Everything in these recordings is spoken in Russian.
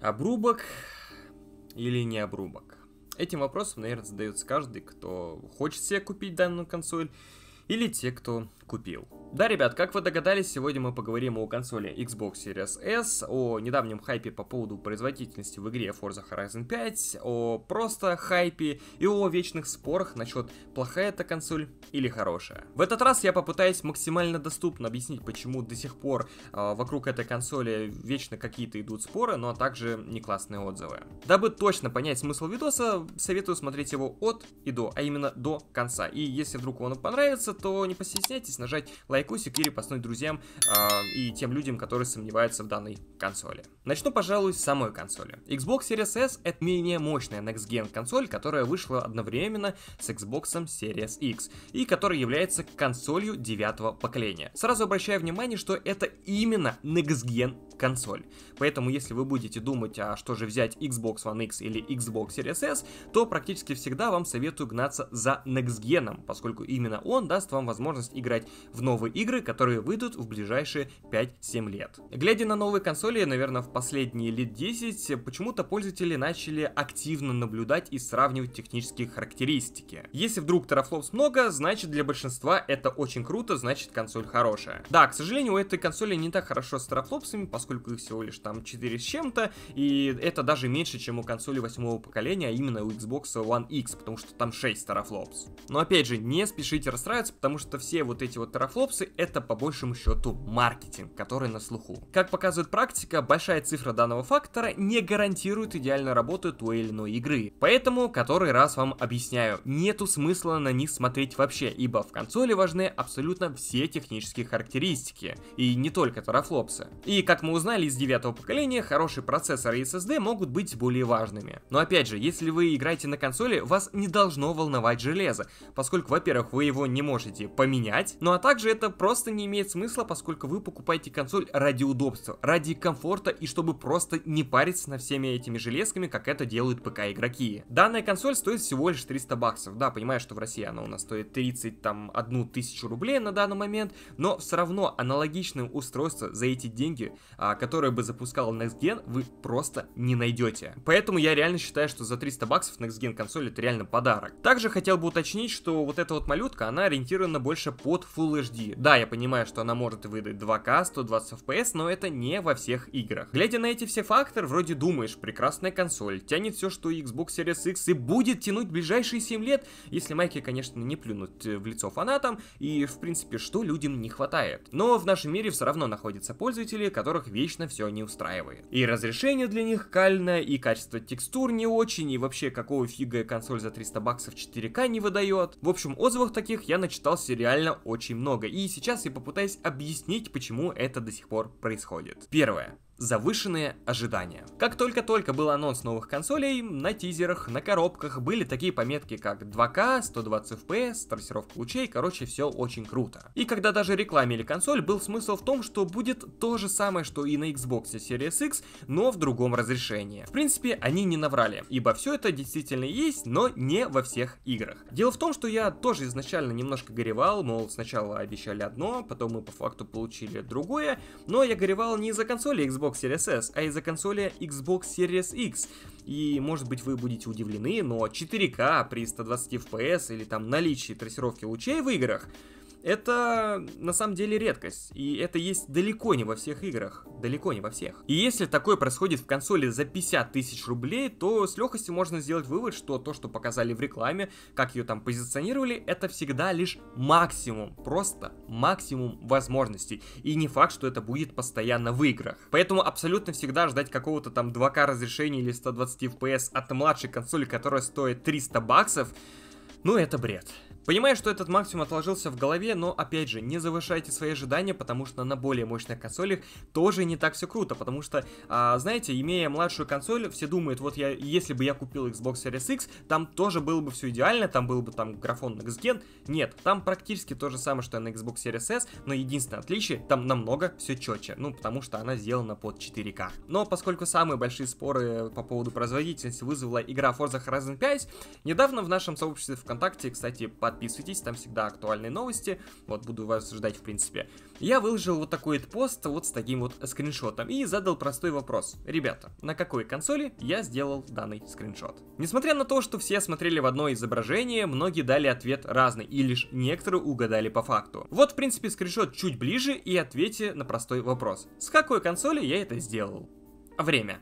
Обрубок или не обрубок? Этим вопросом, наверное, задается каждый, кто хочет себе купить данную консоль, или те, кто купил. Да, ребят, как вы догадались, сегодня мы поговорим о консоли Xbox Series S, о недавнем хайпе по поводу производительности в игре Forza Horizon 5, о просто хайпе и о вечных спорах насчет плохая эта консоль или хорошая. В этот раз я попытаюсь максимально доступно объяснить, почему до сих пор э, вокруг этой консоли вечно какие-то идут споры, но ну, а также не классные отзывы. Дабы точно понять смысл видоса, советую смотреть его от и до, а именно до конца. И если вдруг он вам понравится, то не постесняйтесь оставайтесь нажать лайкусик и репостнуть друзьям э, и тем людям, которые сомневаются в данной консоли. Начну, пожалуй, с самой консоли. Xbox Series S это менее мощная Next Gen консоль, которая вышла одновременно с Xbox Series X и которая является консолью девятого поколения. Сразу обращаю внимание, что это именно Next Gen консоль. Поэтому, если вы будете думать, а что же взять Xbox One X или Xbox Series S, то практически всегда вам советую гнаться за Next Gen, поскольку именно он даст вам возможность играть в новые игры, которые выйдут в ближайшие 5-7 лет. Глядя на новые консоли, наверное, в последние лет 10, почему-то пользователи начали активно наблюдать и сравнивать технические характеристики. Если вдруг терафлопс много, значит для большинства это очень круто, значит консоль хорошая. Да, к сожалению, у этой консоли не так хорошо с терафлопсами, поскольку их всего лишь там 4 с чем-то, и это даже меньше, чем у консоли восьмого поколения, а именно у Xbox One X, потому что там 6 терафлопс. Но опять же, не спешите расстраиваться, потому что все вот эти эти вот терафлопсы, это по большему счету маркетинг, который на слуху. Как показывает практика, большая цифра данного фактора не гарантирует идеальную работу той или иной игры. Поэтому, который раз вам объясняю, нету смысла на них смотреть вообще, ибо в консоли важны абсолютно все технические характеристики, и не только терафлопсы. И как мы узнали из девятого поколения, хорошие процессоры и SSD могут быть более важными. Но опять же, если вы играете на консоли, вас не должно волновать железо, поскольку, во-первых, вы его не можете поменять, но ну а также это просто не имеет смысла, поскольку вы покупаете консоль ради удобства, ради комфорта и чтобы просто не париться на всеми этими железками, как это делают ПК-игроки. Данная консоль стоит всего лишь 300 баксов. Да, понимаю, что в России она у нас стоит 30 там одну тысячу рублей на данный момент, но все равно аналогичное устройство за эти деньги, а, которое бы запускало Next Gen, вы просто не найдете. Поэтому я реально считаю, что за 300 баксов Next Gen консоль это реально подарок. Также хотел бы уточнить, что вот эта вот малютка, она ориентирована больше под Full HD. Да, я понимаю, что она может выдать 2К, 120 FPS, но это не во всех играх. Глядя на эти все факторы, вроде думаешь, прекрасная консоль, тянет все, что Xbox Series X и будет тянуть ближайшие 7 лет, если майки, конечно, не плюнут э, в лицо фанатам, и, в принципе, что людям не хватает. Но в нашем мире все равно находятся пользователи, которых вечно все не устраивает. И разрешение для них кальное, и качество текстур не очень, и вообще какого фига консоль за 300 баксов 4К не выдает. В общем, отзывов таких я начитался реально очень очень много. И сейчас я попытаюсь объяснить, почему это до сих пор происходит. Первое завышенные ожидания. Как только-только был анонс новых консолей, на тизерах, на коробках были такие пометки, как 2К, 120 FPS, трассировка лучей, короче, все очень круто. И когда даже рекламили консоль, был смысл в том, что будет то же самое, что и на Xbox Series X, но в другом разрешении. В принципе, они не наврали, ибо все это действительно есть, но не во всех играх. Дело в том, что я тоже изначально немножко горевал, мол, сначала обещали одно, потом мы по факту получили другое, но я горевал не из-за консоли Xbox Xbox Series S, а из-за консоли Xbox Series X. И, может быть, вы будете удивлены, но 4К при 120 FPS или там наличии трассировки лучей в играх – это на самом деле редкость, и это есть далеко не во всех играх, далеко не во всех. И если такое происходит в консоли за 50 тысяч рублей, то с легкостью можно сделать вывод, что то, что показали в рекламе, как ее там позиционировали, это всегда лишь максимум, просто максимум возможностей. И не факт, что это будет постоянно в играх. Поэтому абсолютно всегда ждать какого-то там 2К разрешения или 120 FPS от младшей консоли, которая стоит 300 баксов, ну это бред. Понимаю, что этот максимум отложился в голове, но опять же, не завышайте свои ожидания, потому что на более мощных консолях тоже не так все круто, потому что, а, знаете, имея младшую консоль, все думают, вот я, если бы я купил Xbox Series X, там тоже было бы все идеально, там был бы там графон Next Нет, там практически то же самое, что и на Xbox Series S, но единственное отличие, там намного все четче, ну, потому что она сделана под 4К. Но поскольку самые большие споры по поводу производительности вызвала игра Forza Horizon 5, недавно в нашем сообществе ВКонтакте, кстати, под подписывайтесь, там всегда актуальные новости, вот буду вас ждать в принципе. Я выложил вот такой вот пост вот с таким вот скриншотом и задал простой вопрос. Ребята, на какой консоли я сделал данный скриншот? Несмотря на то, что все смотрели в одно изображение, многие дали ответ разный и лишь некоторые угадали по факту. Вот в принципе скриншот чуть ближе и ответьте на простой вопрос. С какой консоли я это сделал? Время.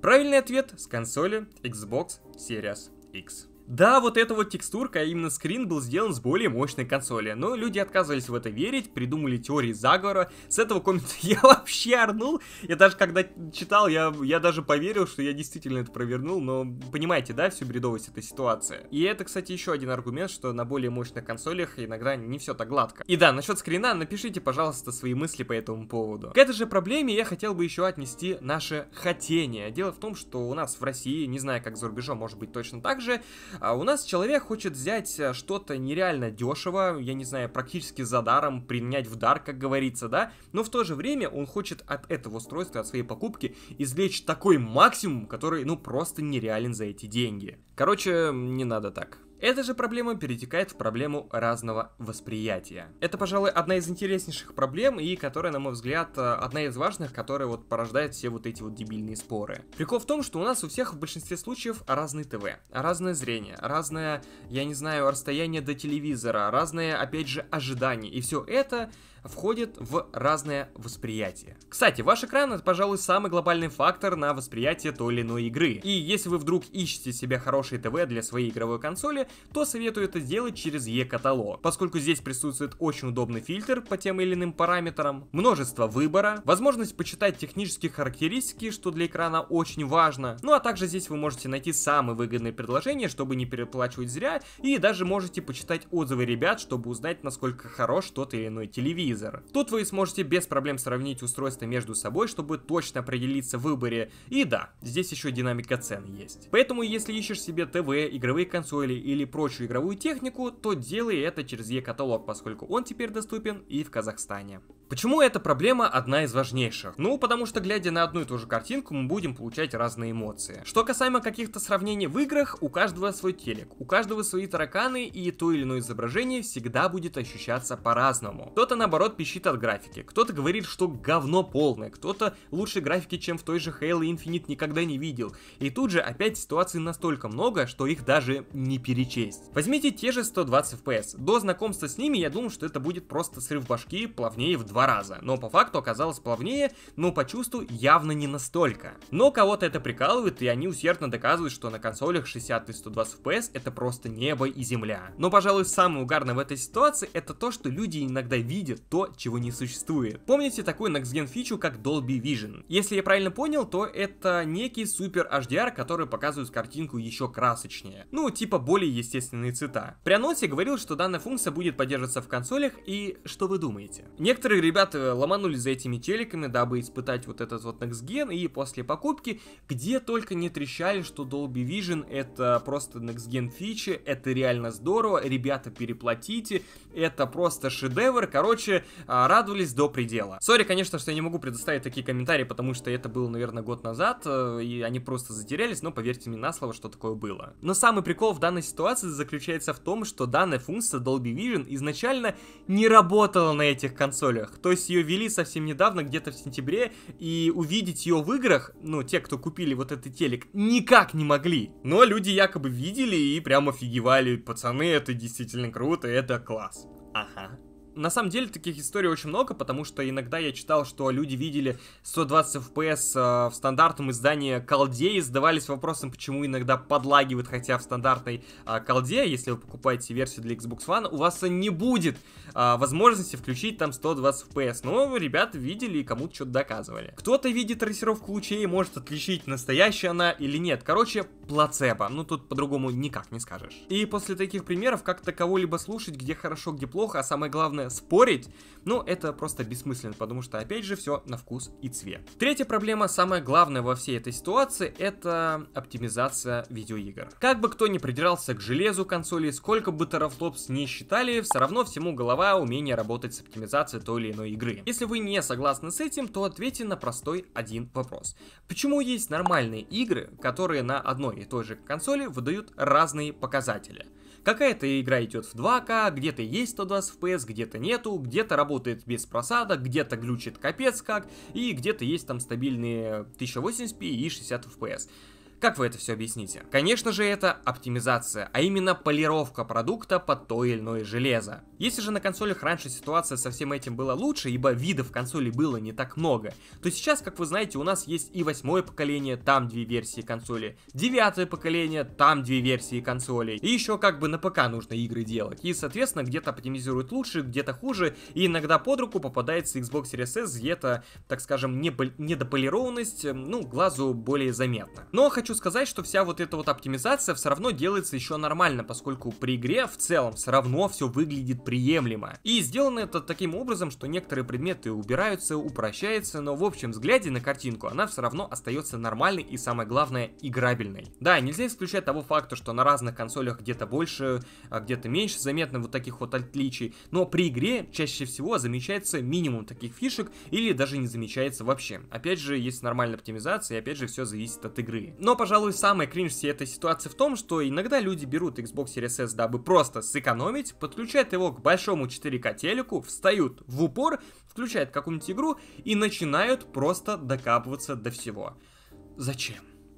Правильный ответ с консоли Xbox Series X. Да, вот эта вот текстурка, а именно скрин, был сделан с более мощной консоли, но люди отказывались в это верить, придумали теории заговора. С этого комикса я вообще орнул, я даже когда читал, я, я даже поверил, что я действительно это провернул, но понимаете, да, всю бредовость этой ситуации. И это, кстати, еще один аргумент, что на более мощных консолях иногда не все так гладко. И да, насчет скрина, напишите, пожалуйста, свои мысли по этому поводу. К этой же проблеме я хотел бы еще отнести наше хотение. Дело в том, что у нас в России, не знаю, как за рубежом, может быть точно так же, а у нас человек хочет взять э, что-то нереально дешево, я не знаю, практически за даром, принять в дар, как говорится, да, но в то же время он хочет от этого устройства, от своей покупки извлечь такой максимум, который, ну, просто нереален за эти деньги. Короче, не надо так. Эта же проблема перетекает в проблему разного восприятия. Это, пожалуй, одна из интереснейших проблем и которая, на мой взгляд, э, одна из важных, которая вот порождает все вот эти вот дебильные споры. Прикол в том, что у нас у всех в большинстве случаев разный ТВ, разное зрение, разное, я не знаю, расстояние до телевизора, разные, опять же, ожидания. И все это входит в разное восприятие. Кстати, ваш экран это, пожалуй, самый глобальный фактор на восприятие той или иной игры. И если вы вдруг ищете себе хороший ТВ для своей игровой консоли, то советую это сделать через е каталог поскольку здесь присутствует очень удобный фильтр по тем или иным параметрам, множество выбора, возможность почитать технические характеристики, что для экрана очень важно, ну а также здесь вы можете найти самые выгодные предложения, чтобы не переплачивать зря, и даже можете почитать отзывы ребят, чтобы узнать, насколько хорош тот или иной телевизор телевизор. Тут вы сможете без проблем сравнить устройства между собой, чтобы точно определиться в выборе. И да, здесь еще динамика цен есть. Поэтому если ищешь себе ТВ, игровые консоли или прочую игровую технику, то делай это через e-каталог, поскольку он теперь доступен и в Казахстане. Почему эта проблема одна из важнейших? Ну, потому что глядя на одну и ту же картинку, мы будем получать разные эмоции. Что касаемо каких-то сравнений в играх, у каждого свой телек, у каждого свои тараканы и то или иное изображение всегда будет ощущаться по-разному. Кто-то наоборот наоборот пищит от графики. Кто-то говорит, что говно полное, кто-то лучше графики, чем в той же Halo Infinite никогда не видел. И тут же опять ситуаций настолько много, что их даже не перечесть. Возьмите те же 120 FPS. До знакомства с ними я думал, что это будет просто срыв башки плавнее в два раза. Но по факту оказалось плавнее, но по чувству явно не настолько. Но кого-то это прикалывает, и они усердно доказывают, что на консолях 60 и 120 FPS это просто небо и земля. Но, пожалуй, самое угарное в этой ситуации это то, что люди иногда видят то, чего не существует. Помните такую Next Gen фичу, как Dolby Vision? Если я правильно понял, то это некий супер HDR, который показывает картинку еще красочнее. Ну, типа более естественные цвета. При анонсе говорил, что данная функция будет поддерживаться в консолях, и что вы думаете? Некоторые ребята ломанулись за этими телеками, дабы испытать вот этот вот Next Gen, и после покупки, где только не трещали, что Dolby Vision это просто Next Gen фичи, это реально здорово, ребята переплатите, это просто шедевр, короче, а, радовались до предела. Сори, конечно, что я не могу предоставить такие комментарии, потому что это было, наверное, год назад, э, и они просто затерялись, но поверьте мне на слово, что такое было. Но самый прикол в данной ситуации заключается в том, что данная функция Dolby Vision изначально не работала на этих консолях. То есть ее ввели совсем недавно, где-то в сентябре, и увидеть ее в играх, ну, те, кто купили вот этот телек, никак не могли. Но люди якобы видели и прям офигевали, пацаны, это действительно круто, это класс. Ага на самом деле таких историй очень много, потому что иногда я читал, что люди видели 120 FPS э, в стандартном издании колде и задавались вопросом, почему иногда подлагивают, хотя в стандартной э, колде, если вы покупаете версию для Xbox One, у вас не будет э, возможности включить там 120 FPS. Но ребята видели и кому-то что-то доказывали. Кто-то видит трассировку лучей и может отличить, настоящая она или нет. Короче, плацебо. Ну тут по-другому никак не скажешь. И после таких примеров как-то кого-либо слушать, где хорошо, где плохо, а самое главное главное спорить, ну, это просто бессмысленно, потому что, опять же, все на вкус и цвет. Третья проблема, самая главная во всей этой ситуации, это оптимизация видеоигр. Как бы кто ни придирался к железу консоли, сколько бы терафлопс не считали, все равно всему голова умение работать с оптимизацией той или иной игры. Если вы не согласны с этим, то ответьте на простой один вопрос. Почему есть нормальные игры, которые на одной и той же консоли выдают разные показатели? Какая-то игра идет в 2К, где-то есть 120 FPS, где-то нету, где-то работает без просадок, где-то глючит капец как, и где-то есть там стабильные 1080p и 60 FPS. Как вы это все объясните? Конечно же, это оптимизация, а именно полировка продукта под то или иное железо. Если же на консолях раньше ситуация со всем этим была лучше, ибо видов консолей было не так много, то сейчас, как вы знаете, у нас есть и восьмое поколение, там две версии консоли, девятое поколение, там две версии консолей, и еще как бы на ПК нужно игры делать, и, соответственно, где-то оптимизируют лучше, где-то хуже, и иногда под руку попадается Xbox Series S, где-то, так скажем, недополированность, ну, глазу более заметно. Но ну, а хочу хочу сказать, что вся вот эта вот оптимизация все равно делается еще нормально, поскольку при игре в целом все равно все выглядит приемлемо. И сделано это таким образом, что некоторые предметы убираются, упрощаются, но в общем взгляде на картинку она все равно остается нормальной и самое главное играбельной. Да, нельзя исключать того факта, что на разных консолях где-то больше, а где-то меньше заметно вот таких вот отличий, но при игре чаще всего замечается минимум таких фишек или даже не замечается вообще. Опять же, есть нормальная оптимизация и опять же все зависит от игры. Но пожалуй, самое кринж всей этой ситуации в том, что иногда люди берут Xbox Series S, дабы просто сэкономить, подключают его к большому 4К телеку, встают в упор, включают какую-нибудь игру и начинают просто докапываться до всего. Зачем?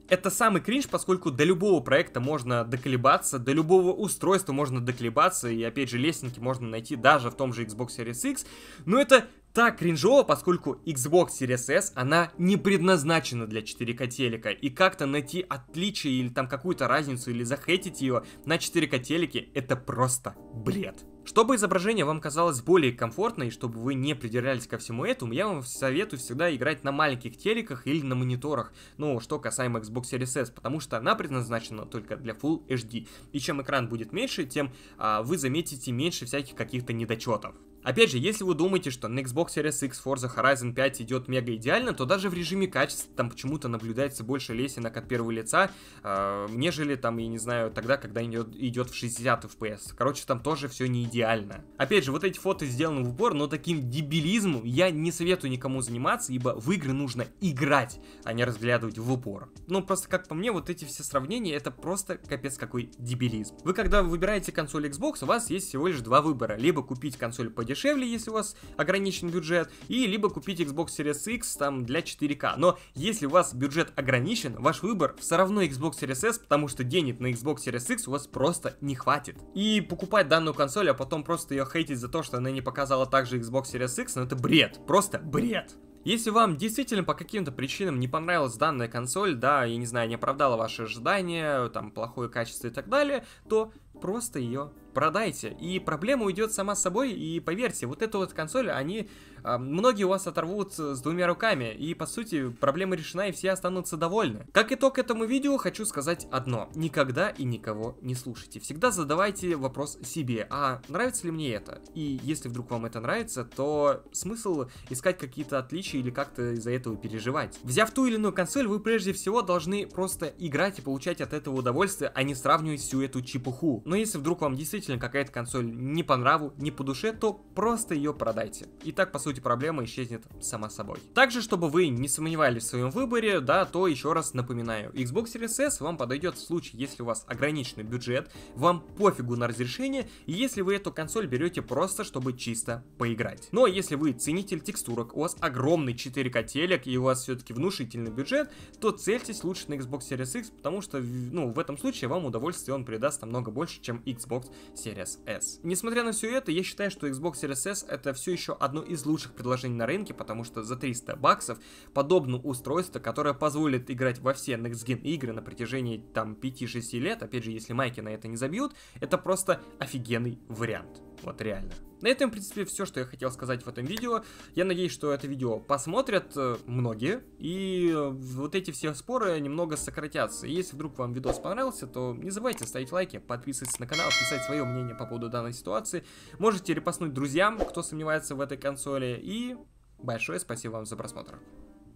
это самый кринж, поскольку до любого проекта можно доколебаться, до любого устройства можно доколебаться, и опять же лестники можно найти даже в том же Xbox Series X, но это так кринжово, поскольку Xbox Series S, она не предназначена для 4К телека, и как-то найти отличие или там какую-то разницу, или захейтить ее на 4К телеке, это просто бред. Чтобы изображение вам казалось более комфортно и чтобы вы не придирались ко всему этому, я вам советую всегда играть на маленьких телеках или на мониторах, ну, что касаемо Xbox Series S, потому что она предназначена только для Full HD, и чем экран будет меньше, тем а, вы заметите меньше всяких каких-то недочетов. Опять же, если вы думаете, что на Xbox Series X Forza Horizon 5 идет мега идеально, то даже в режиме качества там почему-то наблюдается больше лесенок от первого лица, э, нежели там, я не знаю, тогда, когда идет, идет в 60 FPS. Короче, там тоже все не идеально. Опять же, вот эти фото сделаны в упор, но таким дебилизмом я не советую никому заниматься, ибо в игры нужно играть, а не разглядывать в упор. Ну, просто как по мне, вот эти все сравнения, это просто капец какой дебилизм. Вы когда выбираете консоль Xbox, у вас есть всего лишь два выбора. Либо купить консоль по подешевле, если у вас ограничен бюджет, и либо купить Xbox Series X там для 4К. Но если у вас бюджет ограничен, ваш выбор все равно Xbox Series S, потому что денег на Xbox Series X у вас просто не хватит. И покупать данную консоль, а потом просто ее хейтить за то, что она не показала также Xbox Series X, ну это бред, просто бред. Если вам действительно по каким-то причинам не понравилась данная консоль, да, я не знаю, не оправдала ваши ожидания, там, плохое качество и так далее, то просто ее продайте. И проблема уйдет сама собой, и поверьте, вот эту вот консоль, они, а, многие у вас оторвут с двумя руками, и по сути проблема решена, и все останутся довольны. Как итог этому видео хочу сказать одно, никогда и никого не слушайте, всегда задавайте вопрос себе, а нравится ли мне это? И если вдруг вам это нравится, то смысл искать какие-то отличия горечи или как-то из-за этого переживать. Взяв ту или иную консоль, вы прежде всего должны просто играть и получать от этого удовольствие, а не сравнивать всю эту чепуху. Но если вдруг вам действительно какая-то консоль не по нраву, не по душе, то просто ее продайте. И так, по сути, проблема исчезнет сама собой. Также, чтобы вы не сомневались в своем выборе, да, то еще раз напоминаю, Xbox Series S вам подойдет в случае, если у вас ограниченный бюджет, вам пофигу на разрешение, и если вы эту консоль берете просто, чтобы чисто поиграть. Но если вы ценитель текстурок, у вас огромный огромный 4К телек и у вас все-таки внушительный бюджет, то цельтесь лучше на Xbox Series X, потому что, ну, в этом случае вам удовольствие он придаст намного больше, чем Xbox Series S. Несмотря на все это, я считаю, что Xbox Series S это все еще одно из лучших предложений на рынке, потому что за 300 баксов подобное устройство, которое позволит играть во все Next Gen игры на протяжении там 5-6 лет, опять же, если майки на это не забьют, это просто офигенный вариант. Вот реально. На этом, в принципе, все, что я хотел сказать в этом видео. Я надеюсь, что это видео посмотрят э, многие, и э, вот эти все споры немного сократятся. если вдруг вам видос понравился, то не забывайте ставить лайки, подписываться на канал, писать свое мнение по поводу данной ситуации. Можете репостнуть друзьям, кто сомневается в этой консоли, и большое спасибо вам за просмотр.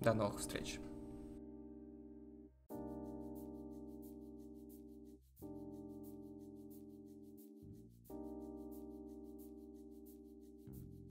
До новых встреч!